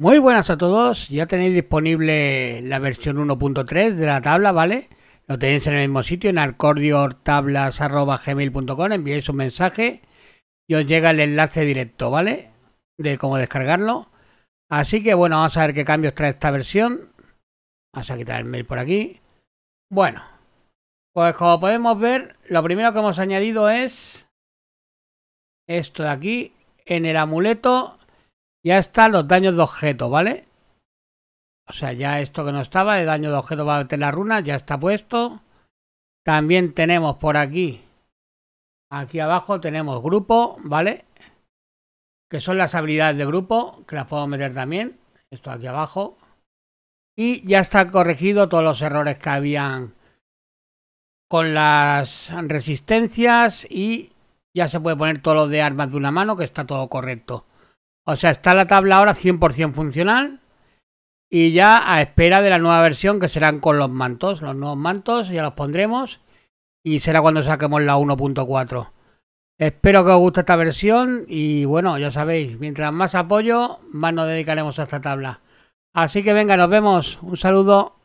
Muy buenas a todos, ya tenéis disponible la versión 1.3 de la tabla, ¿vale? Lo tenéis en el mismo sitio, en arcordiortablas.gmail.com, enviáis un mensaje y os llega el enlace directo, ¿vale? De cómo descargarlo. Así que bueno, vamos a ver qué cambios trae esta versión. Vamos a quitar el mail por aquí. Bueno, pues como podemos ver, lo primero que hemos añadido es esto de aquí, en el amuleto ya están los daños de objeto, ¿vale? O sea, ya esto que no estaba, de daño de objeto a meter la runa, ya está puesto. También tenemos por aquí, aquí abajo tenemos grupo, ¿vale? Que son las habilidades de grupo, que las puedo meter también. Esto aquí abajo. Y ya está corregido todos los errores que habían con las resistencias y ya se puede poner todo lo de armas de una mano, que está todo correcto. O sea, está la tabla ahora 100% funcional y ya a espera de la nueva versión que serán con los mantos, los nuevos mantos, ya los pondremos y será cuando saquemos la 1.4. Espero que os guste esta versión y bueno, ya sabéis, mientras más apoyo, más nos dedicaremos a esta tabla. Así que venga, nos vemos. Un saludo.